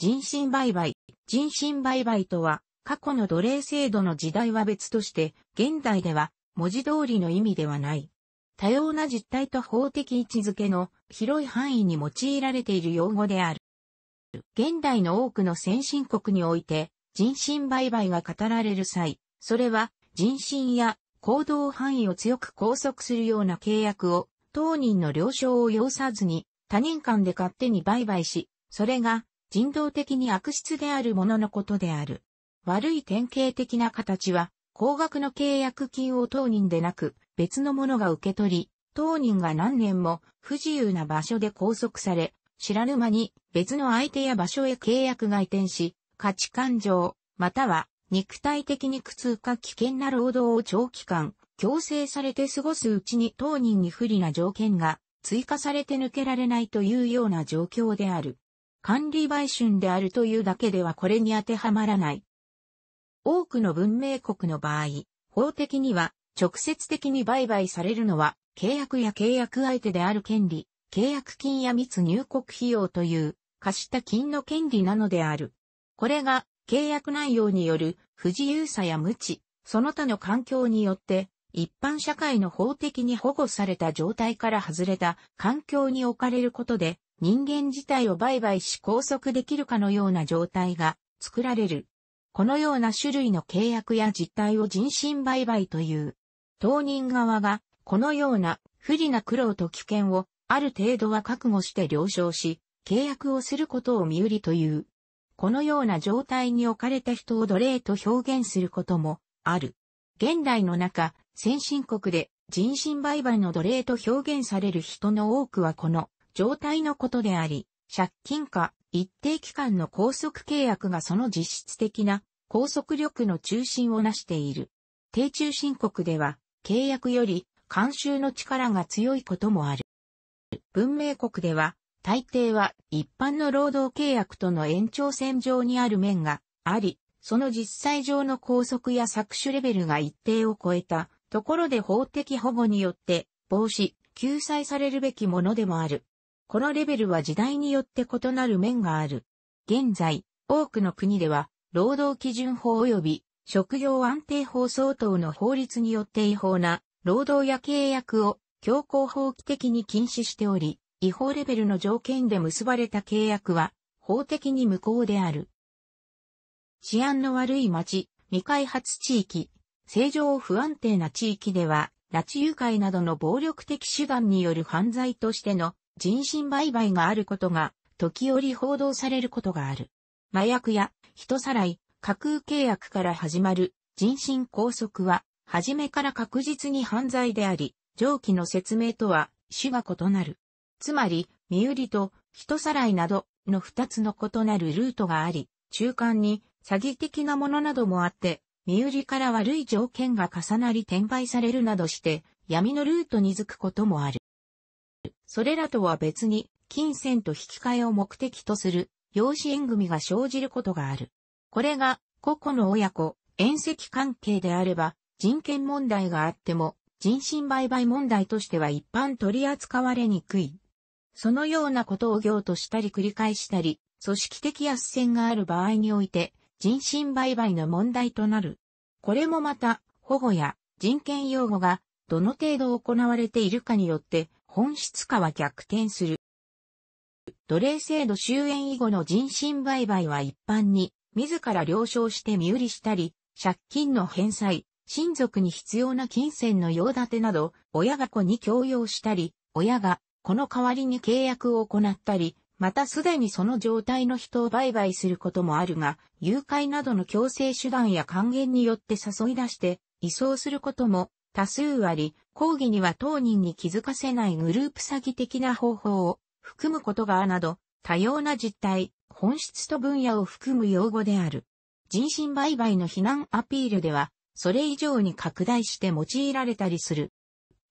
人身売買。人身売買とは、過去の奴隷制度の時代は別として、現代では文字通りの意味ではない。多様な実態と法的位置づけの広い範囲に用いられている用語である。現代の多くの先進国において、人身売買が語られる際、それは人身や行動範囲を強く拘束するような契約を当人の了承を要さずに他人間で勝手に売買し、それが人道的に悪質であるもののことである。悪い典型的な形は、高額の契約金を当人でなく、別の者が受け取り、当人が何年も不自由な場所で拘束され、知らぬ間に別の相手や場所へ契約が移転し、価値感情、または肉体的に苦痛か危険な労働を長期間強制されて過ごすうちに当人に不利な条件が追加されて抜けられないというような状況である。管理売春であるというだけではこれに当てはまらない。多くの文明国の場合、法的には直接的に売買されるのは契約や契約相手である権利、契約金や密入国費用という貸した金の権利なのである。これが契約内容による不自由さや無知、その他の環境によって一般社会の法的に保護された状態から外れた環境に置かれることで人間自体を売買し拘束できるかのような状態が作られる。このような種類の契約や実態を人身売買という。当人側がこのような不利な苦労と危険をある程度は覚悟して了承し、契約をすることを身売りという。このような状態に置かれた人を奴隷と表現することもある。現代の中、先進国で人身売買の奴隷と表現される人の多くはこの状態のことであり、借金か一定期間の拘束契約がその実質的な拘束力の中心を成している。低中申告では契約より慣習の力が強いこともある。文明国では大抵は一般の労働契約との延長線上にある面があり、その実際上の拘束や搾取レベルが一定を超えたところで法的保護によって防止、救済されるべきものでもある。このレベルは時代によって異なる面がある。現在、多くの国では、労働基準法及び職業安定法相当の法律によって違法な労働や契約を強行法規的に禁止しており、違法レベルの条件で結ばれた契約は法的に無効である。治安の悪い町、未開発地域、正常不安定な地域では、拉致誘拐などの暴力的手段による犯罪としての人身売買があることが時折報道されることがある。麻薬や人さらい、架空契約から始まる人身拘束は、初めから確実に犯罪であり、上記の説明とは種が異なる。つまり、身売りと人さらいなどの二つの異なるルートがあり、中間に詐欺的なものなどもあって、身売りから悪い条件が重なり転売されるなどして、闇のルートに付くこともある。それらとは別に、金銭と引き換えを目的とする、養子縁組が生じることがある。これが、個々の親子、縁石関係であれば、人権問題があっても、人身売買問題としては一般取り扱われにくい。そのようなことを行としたり繰り返したり、組織的圧旋がある場合において、人身売買の問題となる。これもまた、保護や人権擁護がどの程度行われているかによって本質化は逆転する。奴隷制度終焉以後の人身売買は一般に、自ら了承して身売りしたり、借金の返済、親族に必要な金銭の用立てなど、親が子に強要したり、親がこの代わりに契約を行ったり、またすでにその状態の人を売買することもあるが、誘拐などの強制手段や還元によって誘い出して、移送することも多数あり、抗議には当人に気づかせないグループ詐欺的な方法を含むことがなど、多様な実態、本質と分野を含む用語である。人身売買の非難アピールでは、それ以上に拡大して用いられたりする。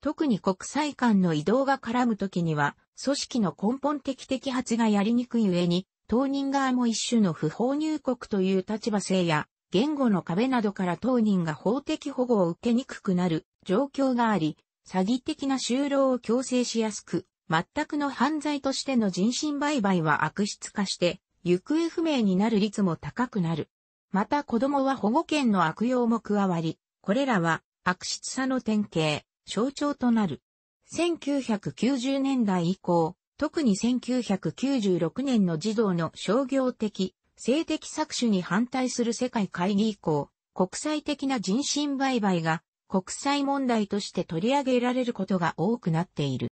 特に国際間の移動が絡むときには、組織の根本的摘発がやりにくい上に、当人側も一種の不法入国という立場性や、言語の壁などから当人が法的保護を受けにくくなる状況があり、詐欺的な就労を強制しやすく、全くの犯罪としての人身売買は悪質化して、行方不明になる率も高くなる。また子供は保護権の悪用も加わり、これらは悪質さの典型、象徴となる。1990年代以降、特に1996年の児童の商業的性的搾取に反対する世界会議以降、国際的な人身売買が国際問題として取り上げられることが多くなっている。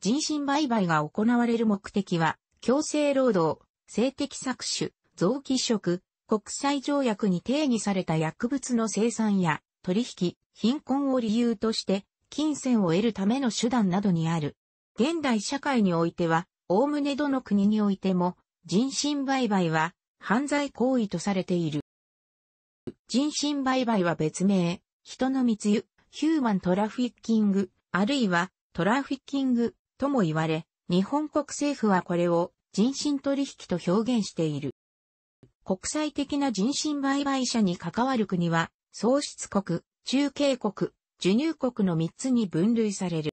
人身売買が行われる目的は、強制労働、性的搾取、臓器移植、国際条約に定義された薬物の生産や取引、貧困を理由として、金銭を得るための手段などにある。現代社会においては、おおむねどの国においても、人身売買は犯罪行為とされている。人身売買は別名、人の密輸、ヒューマントラフィッキング、あるいはトラフィッキングとも言われ、日本国政府はこれを人身取引と表現している。国際的な人身売買者に関わる国は、創出国、中継国、授乳国の3つに分類される。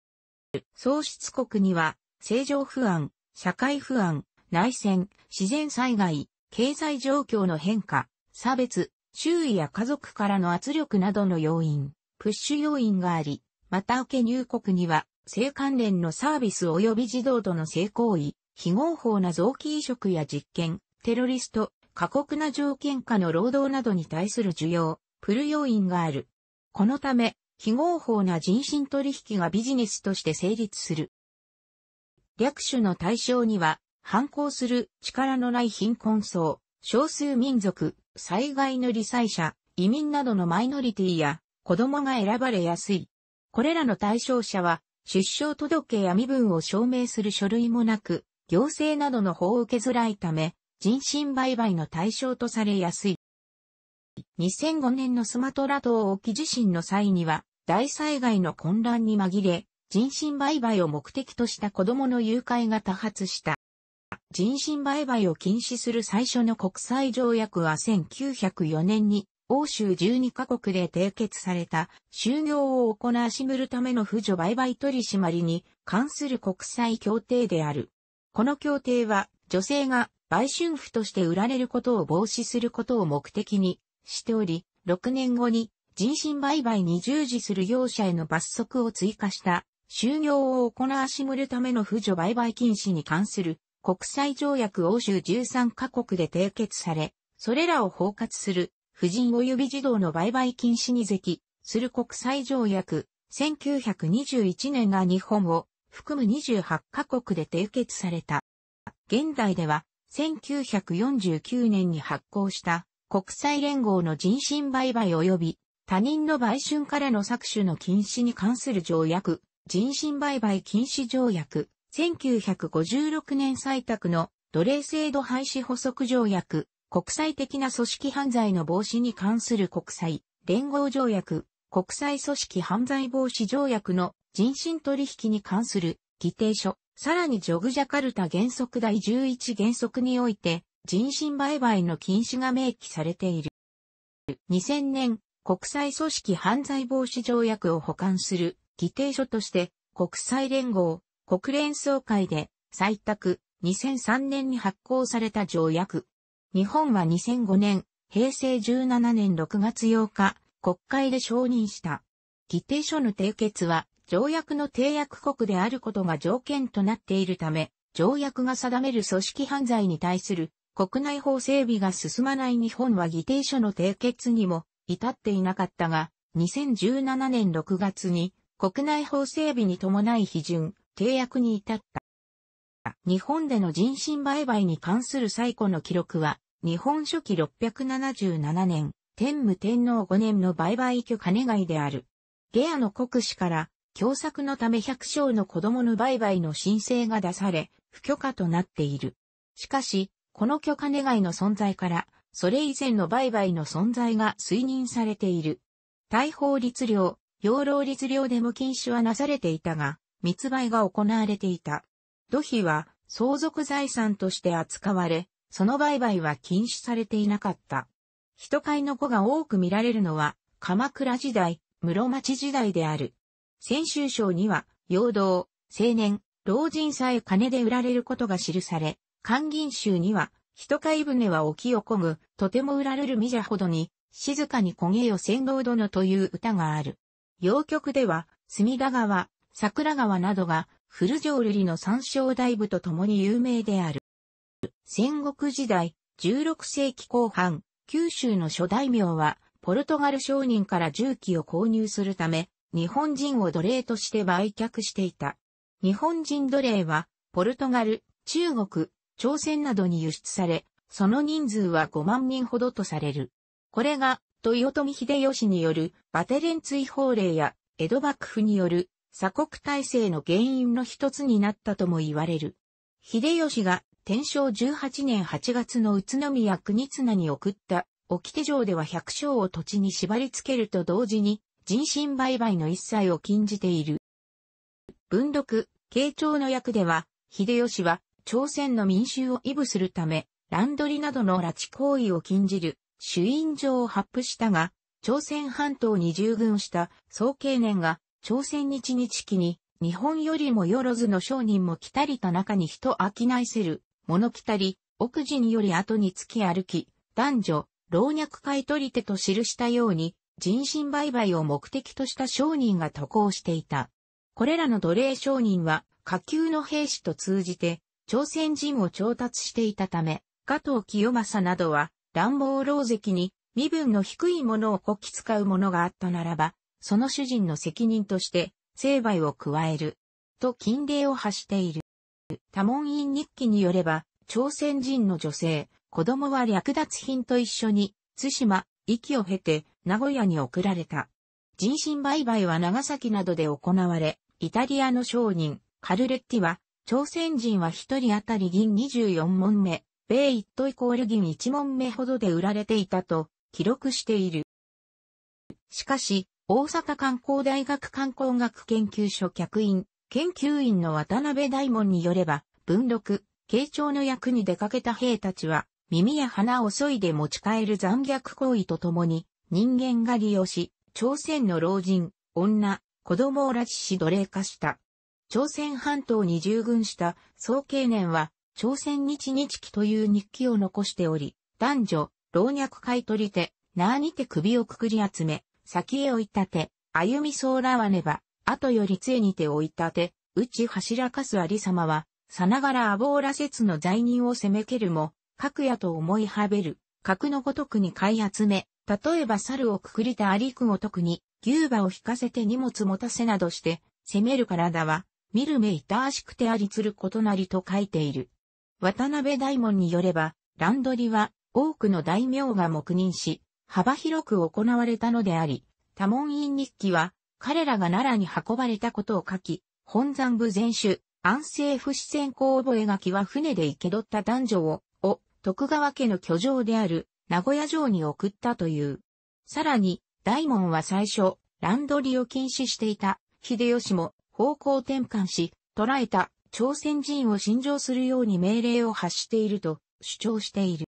創出国には、正常不安、社会不安、内戦、自然災害、経済状況の変化、差別、周囲や家族からの圧力などの要因、プッシュ要因があり、また受け入国には、性関連のサービス及び児童との性行為、非合法な臓器移植や実験、テロリスト、過酷な条件下の労働などに対する需要、プル要因がある。このため、非合法な人身取引がビジネスとして成立する。略種の対象には、反抗する力のない貧困層、少数民族、災害の理災者、移民などのマイノリティや子供が選ばれやすい。これらの対象者は出生届や身分を証明する書類もなく、行政などの法を受けづらいため、人身売買の対象とされやすい。2005年のスマトラ島沖地震の際には、大災害の混乱に紛れ、人身売買を目的とした子供の誘拐が多発した。人身売買を禁止する最初の国際条約は1904年に欧州12カ国で締結された、就業を行わしむるための扶助売買取締りに関する国際協定である。この協定は、女性が売春婦として売られることを防止することを目的にしており、6年後に人身売買に従事する業者への罰則を追加した、就業を行わしむるための扶助売買禁止に関する国際条約欧州13カ国で締結され、それらを包括する、婦人及び児童の売買禁止に是きする国際条約、1921年が日本を含む28カ国で締結された。現代では、1949年に発行した国際連合の人身売買及び他人の売春からの搾取の禁止に関する条約、人身売買禁止条約、1956年採択の奴隷制度廃止補足条約、国際的な組織犯罪の防止に関する国際連合条約、国際組織犯罪防止条約の人身取引に関する議定書、さらにジョグジャカルタ原則第11原則において人身売買の禁止が明記されている。2000年、国際組織犯罪防止条約を保管する議定書として国際連合国連総会で採択2003年に発行された条約。日本は2005年、平成17年6月8日、国会で承認した。議定書の締結は、条約の締約国であることが条件となっているため、条約が定める組織犯罪に対する国内法整備が進まない日本は議定書の締結にも至っていなかったが、2017年6月に国内法整備に伴い批准、契約に至った。日本での人身売買に関する最古の記録は、日本初期677年、天武天皇5年の売買許可願である。ゲアの国史から、共作のため百姓の子供の売買の申請が出され、不許可となっている。しかし、この許可願の存在から、それ以前の売買の存在が推認されている。大法律令、養老律令でも禁止はなされていたが、密売が行われていた。土肥は相続財産として扱われ、その売買は禁止されていなかった。人買いの子が多く見られるのは、鎌倉時代、室町時代である。先州省には、陽動、青年、老人さえ金で売られることが記され、官銀州には、人買い船は沖をこぐ、とても売られる身じゃほどに、静かに焦げよ先導殿という歌がある。洋曲では、隅田川、桜川などが古城瑠璃の山椒大部と共に有名である。戦国時代、16世紀後半、九州の諸大名は、ポルトガル商人から重機を購入するため、日本人を奴隷として売却していた。日本人奴隷は、ポルトガル、中国、朝鮮などに輸出され、その人数は5万人ほどとされる。これが、豊臣秀吉によるバテレン追放令や、江戸幕府による鎖国体制の原因の一つになったとも言われる。秀吉が天正18年8月の宇都宮国綱に送った沖手城では百姓を土地に縛り付けると同時に人身売買の一切を禁じている。文禄、慶長の役では、秀吉は朝鮮の民衆を威舞するため、乱取りなどの拉致行為を禁じる主因状を発布したが、朝鮮半島に従軍した総慶年が朝鮮日日記に、日本よりもよろずの商人も来たりた中に人飽きないせる、物来たり、奥人より後につき歩き、男女、老若買取り手と記したように、人身売買を目的とした商人が渡航していた。これらの奴隷商人は、下級の兵士と通じて、朝鮮人を調達していたため、加藤清正などは、乱暴老石に身分の低いものをこき使うものがあったならば、その主人の責任として、成敗を加える。と禁令を発している。多門院日記によれば、朝鮮人の女性、子供は略奪品と一緒に、津島、息を経て、名古屋に送られた。人身売買は長崎などで行われ、イタリアの商人、カルレッティは、朝鮮人は一人当たり銀24問目、米一等イコール銀1問目ほどで売られていたと、記録している。しかし、大阪観光大学観光学研究所客員、研究員の渡辺大門によれば、文禄、慶長の役に出かけた兵たちは、耳や鼻を削いで持ち帰る残虐行為とともに、人間が利用し、朝鮮の老人、女、子供を拉致し奴隷化した。朝鮮半島に従軍した総経年は、朝鮮日日記という日記を残しており、男女、老若買取手、なあにて首をくくり集め、先へ追い立て、歩みそうらわねば、後より杖にて追い立て、うち柱かすありさまは、さながらアボーら説の罪人を責めけるも、格やと思いはべる、格のごとくに買い集め、例えば猿をくくりたありくごとくに、牛馬を引かせて荷物持たせなどして、攻める体は、見る目いたしくてありつることなりと書いている。渡辺大門によれば、乱取りは多くの大名が黙認し、幅広く行われたのであり、多門院日記は、彼らが奈良に運ばれたことを書き、本山部全種、安政府四川公覚書は船で生け取った男女を、を、徳川家の居城である、名古屋城に送ったという。さらに、大門は最初、乱取りを禁止していた、秀吉も方向転換し、捕らえた朝鮮人を信条するように命令を発していると主張している。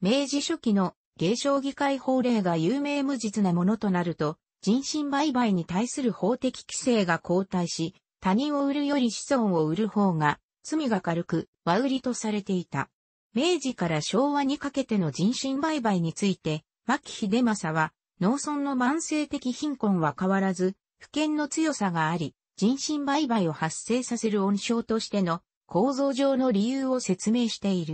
明治初期の芸商議会法令が有名無実なものとなると、人身売買に対する法的規制が後退し、他人を売るより子孫を売る方が、罪が軽く、和売りとされていた。明治から昭和にかけての人身売買について、牧秀政は、農村の慢性的貧困は変わらず、不権の強さがあり、人身売買を発生させる温床としての構造上の理由を説明している。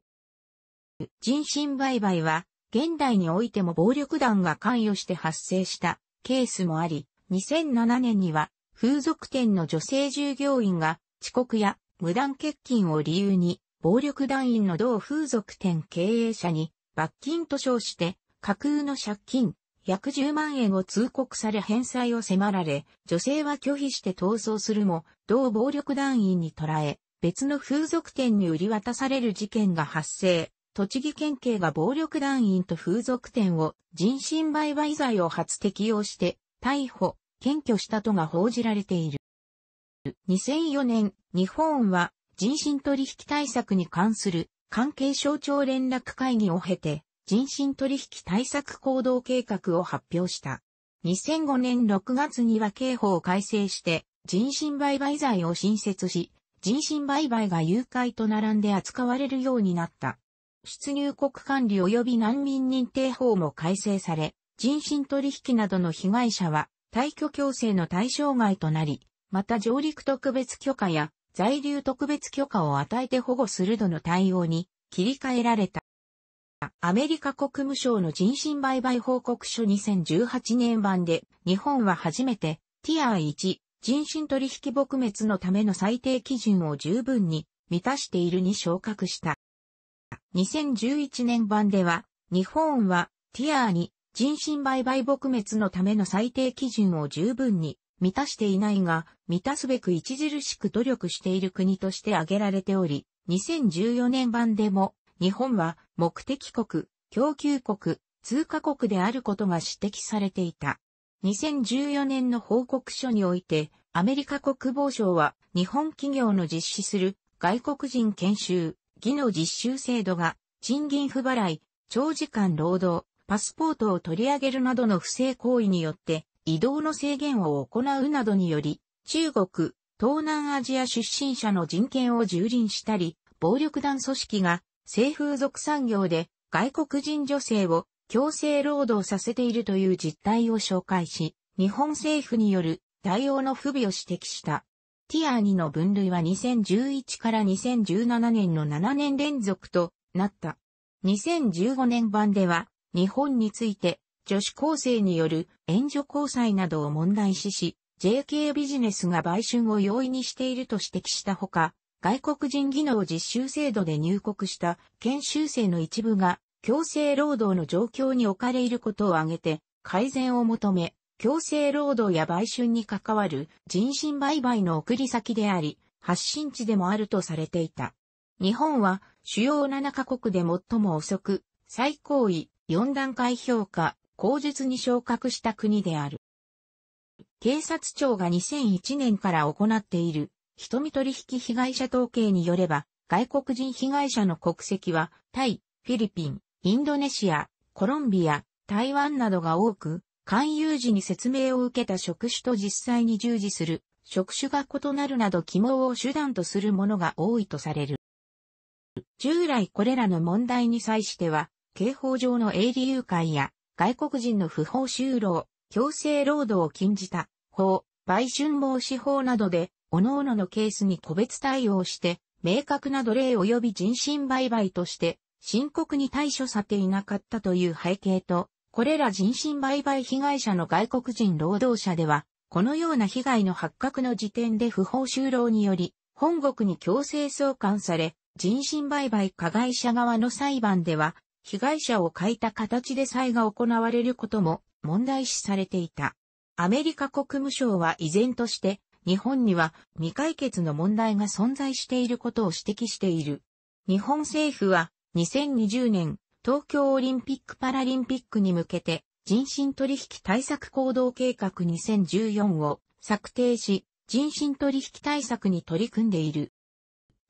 人身売買は現代においても暴力団が関与して発生したケースもあり、2007年には風俗店の女性従業員が遅刻や無断欠勤を理由に暴力団員の同風俗店経営者に罰金と称して架空の借金約10万円を通告され返済を迫られ、女性は拒否して逃走するも、同暴力団員に捕らえ、別の風俗店に売り渡される事件が発生。栃木県警が暴力団員と風俗店を人身売買罪を初適用して逮捕、検挙したとが報じられている。2004年、日本は人身取引対策に関する関係省庁連絡会議を経て人身取引対策行動計画を発表した。2005年6月には刑法を改正して人身売買罪を新設し、人身売買が誘拐と並んで扱われるようになった。出入国管理及び難民認定法も改正され、人身取引などの被害者は退去強制の対象外となり、また上陸特別許可や在留特別許可を与えて保護するどの対応に切り替えられた。アメリカ国務省の人身売買報告書2018年版で日本は初めてティアー1人身取引撲滅のための最低基準を十分に満たしているに昇格した。2011年版では、日本はティアーに人身売買撲滅のための最低基準を十分に満たしていないが、満たすべく著しく努力している国として挙げられており、2014年版でも、日本は目的国、供給国、通貨国であることが指摘されていた。2014年の報告書において、アメリカ国防省は日本企業の実施する外国人研修、技能実習制度が、賃金不払い、長時間労働、パスポートを取り上げるなどの不正行為によって、移動の制限を行うなどにより、中国、東南アジア出身者の人権を蹂躙したり、暴力団組織が、性風俗産業で、外国人女性を強制労働させているという実態を紹介し、日本政府による対応の不備を指摘した。ティアー2の分類は2011から2017年の7年連続となった。2015年版では、日本について、女子高生による援助交際などを問題視し、JK ビジネスが売春を容易にしていると指摘したほか、外国人技能実習制度で入国した研修生の一部が強制労働の状況に置かれいることを挙げて改善を求め、強制労働や売春に関わる人身売買の送り先であり、発信地でもあるとされていた。日本は主要7カ国で最も遅く、最高位4段階評価、口述に昇格した国である。警察庁が2001年から行っている、瞳取引被害者統計によれば、外国人被害者の国籍は、タイ、フィリピン、インドネシア、コロンビア、台湾などが多く、勧誘時に説明を受けた職種と実際に従事する職種が異なるなど記号を手段とするものが多いとされる。従来これらの問題に際しては、刑法上の営利誘拐や外国人の不法就労、強制労働を禁じた法、売春防止法などで、各々のケースに個別対応して、明確な奴隷及び人身売買として、深刻に対処されていなかったという背景と、これら人身売買被害者の外国人労働者では、このような被害の発覚の時点で不法就労により、本国に強制送還され、人身売買加害者側の裁判では、被害者を欠いた形で裁が行われることも問題視されていた。アメリカ国務省は依然として、日本には未解決の問題が存在していることを指摘している。日本政府は2020年東京オリンピック・パラリンピックに向けて人身取引対策行動計画2014を策定し、人身取引対策に取り組んでいる。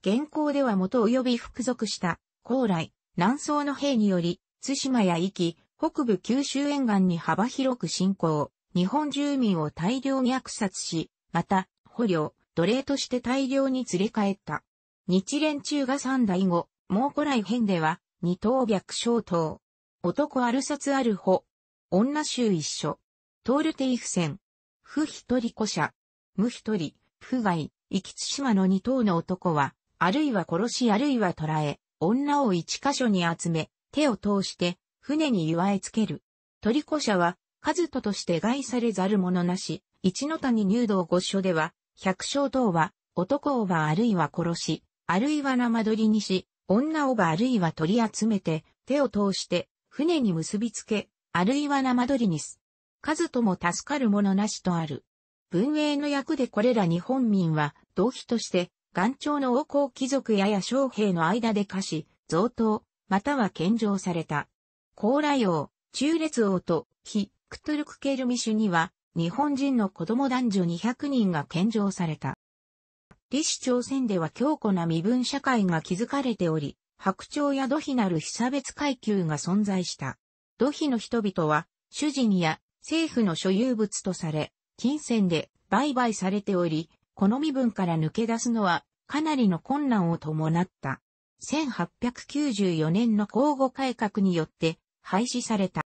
現行では元及び服属した、高麗、南宋の兵により、津島や壱岐、北部九州沿岸に幅広く侵攻、日本住民を大量虐殺し、また、捕虜、奴隷として大量に連れ帰った。日蓮中が三代後、蒙古来編では、二刀白小刀。男アルサツアルホ。女衆一緒。トールテイフ戦。不一人古者。無一人、不外、生きし島の二刀の男は、あるいは殺しあるいは捕らえ、女を一箇所に集め、手を通して、船に祝えつける。鳥子者は、数ととして害されざる者なし、一の谷入道御所では、百姓等は、男をばあるいは殺し、あるいは生取りにし、女をばあるいは取り集めて、手を通して、船に結びつけ、あるいは生鳥にす。数とも助かるものなしとある。文英の役でこれら日本民は、同費として、元朝の王公貴族やや将兵の間で貸し、贈答、または献上された。高麗王、中列王と、非、クトゥルクケルミシュには、日本人の子供男女200人が献上された。李氏朝鮮では強固な身分社会が築かれており、白鳥や土肥なる被差別階級が存在した。土肥の人々は、主人や政府の所有物とされ、金銭で売買されており、この身分から抜け出すのはかなりの困難を伴った。1894年の交互改革によって廃止された。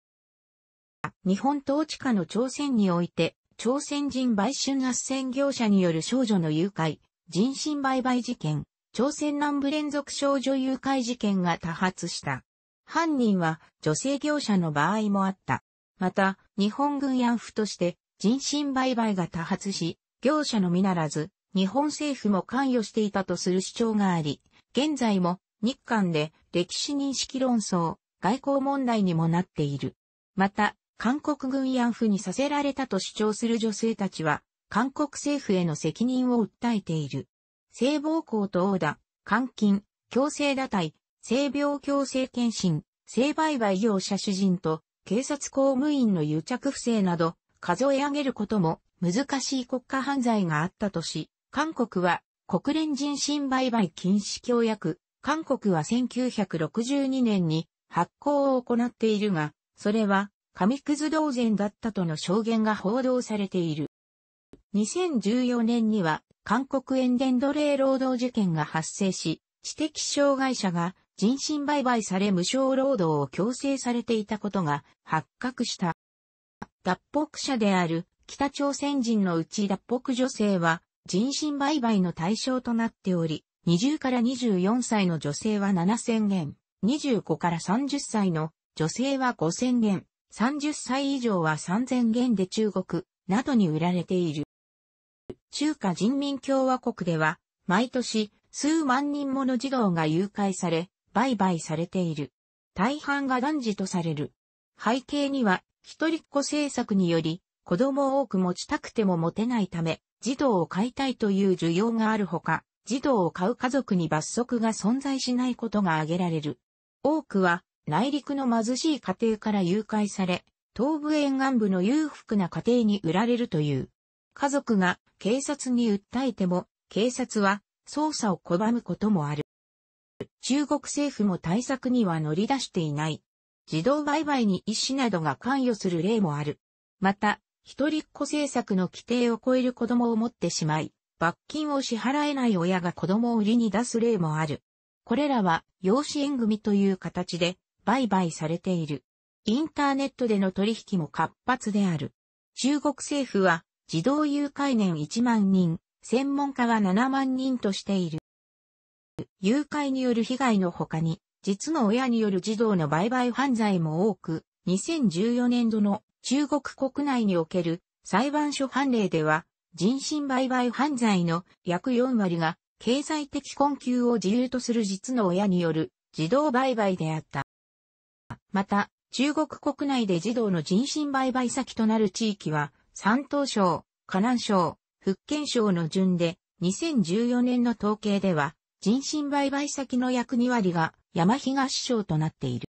日本統治下の朝鮮において、朝鮮人売春斡旋業者による少女の誘拐、人身売買事件、朝鮮南部連続少女誘拐事件が多発した。犯人は女性業者の場合もあった。また、日本軍慰安婦として人身売買が多発し、業者のみならず、日本政府も関与していたとする主張があり、現在も日韓で歴史認識論争、外交問題にもなっている。また、韓国軍慰安婦にさせられたと主張する女性たちは、韓国政府への責任を訴えている。性暴行と殴打、監禁、強制堕退、性病強制検診、性売買業者主人と警察公務員の癒着不正など数え上げることも難しい国家犯罪があったとし、韓国は国連人身売買禁止協約、韓国は1962年に発行を行っているが、それは紙くず同然だったとの証言が報道されている。2014年には韓国塩田奴隷労働事件が発生し、知的障害者が人身売買され無償労働を強制されていたことが発覚した。脱北者である北朝鮮人のうち脱北女性は人身売買の対象となっており、20から24歳の女性は7000元、25から30歳の女性は5000元、30歳以上は3000元で中国、などに売られている。中華人民共和国では、毎年数万人もの児童が誘拐され、売買されている。大半が男児とされる。背景には、一人っ子政策により、子供を多く持ちたくても持てないため、児童を飼いたいという需要があるほか、児童を飼う家族に罰則が存在しないことが挙げられる。多くは、内陸の貧しい家庭から誘拐され、東部沿岸部の裕福な家庭に売られるという。家族が警察に訴えても、警察は捜査を拒むこともある。中国政府も対策には乗り出していない。児童売買に医師などが関与する例もある。また、一人っ子政策の規定を超える子供を持ってしまい、罰金を支払えない親が子供を売りに出す例もある。これらは養子縁組という形で売買されている。インターネットでの取引も活発である。中国政府は、児童誘拐年1万人、専門家は7万人としている。誘拐による被害の他に、実の親による児童の売買犯罪も多く、2014年度の中国国内における裁判所判例では、人身売買犯罪の約4割が経済的困窮を自由とする実の親による児童売買であった。また、中国国内で児童の人身売買先となる地域は、山東省、河南省、福建省の順で、2014年の統計では、人身売買先の約2割が山東省となっている。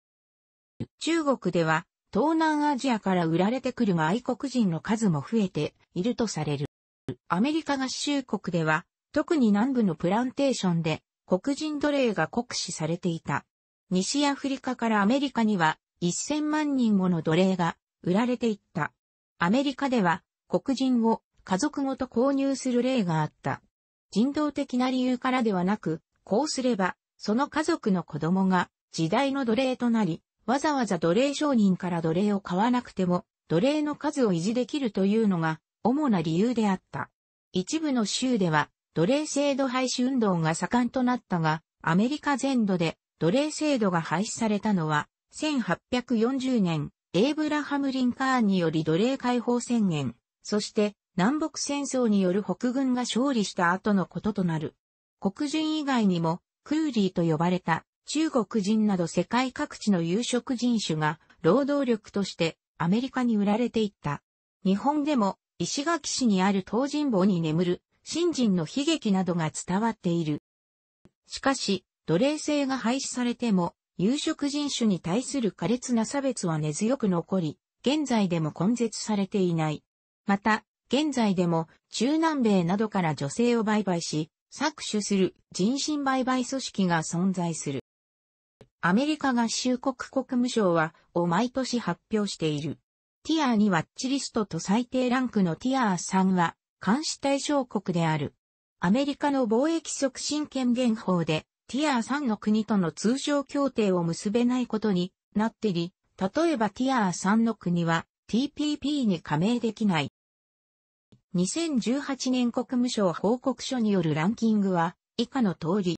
中国では、東南アジアから売られてくる外国人の数も増えているとされる。アメリカ合衆国では、特に南部のプランテーションで黒人奴隷が酷使されていた。西アフリカからアメリカには1000万人もの奴隷が売られていった。アメリカでは黒人を家族ごと購入する例があった。人道的な理由からではなく、こうすれば、その家族の子供が時代の奴隷となり、わざわざ奴隷商人から奴隷を買わなくても、奴隷の数を維持できるというのが主な理由であった。一部の州では奴隷制度廃止運動が盛んとなったが、アメリカ全土で奴隷制度が廃止されたのは1840年、エイブラハム・リンカーンにより奴隷解放宣言、そして南北戦争による北軍が勝利した後のこととなる。黒人以外にも、クーリーと呼ばれた中国人など世界各地の有色人種が労働力としてアメリカに売られていった。日本でも石垣市にある東尋坊に眠る新人の悲劇などが伝わっている。しかし、奴隷制が廃止されても、有色人種に対する苛烈な差別は根強く残り、現在でも根絶されていない。また、現在でも中南米などから女性を売買し、搾取する人身売買組織が存在する。アメリカ合衆国国務省は、を毎年発表している。ティアーにワッチリストと最低ランクのティアー3は、監視対象国である。アメリカの貿易促進権限法で、ティアー3の国との通商協定を結べないことになってり、例えばティアー3の国は TPP に加盟できない。2018年国務省報告書によるランキングは以下の通り。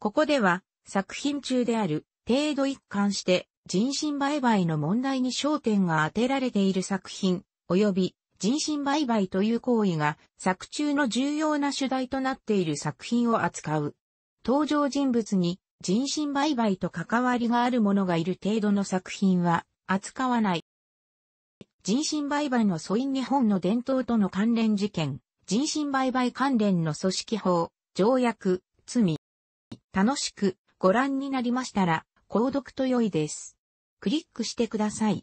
ここでは作品中である程度一貫して人身売買の問題に焦点が当てられている作品及び人身売買という行為が作中の重要な主題となっている作品を扱う。登場人物に人身売買と関わりがある者がいる程度の作品は扱わない。人身売買の素因日本の伝統との関連事件、人身売買関連の組織法、条約、罪。楽しくご覧になりましたら、購読と良いです。クリックしてください。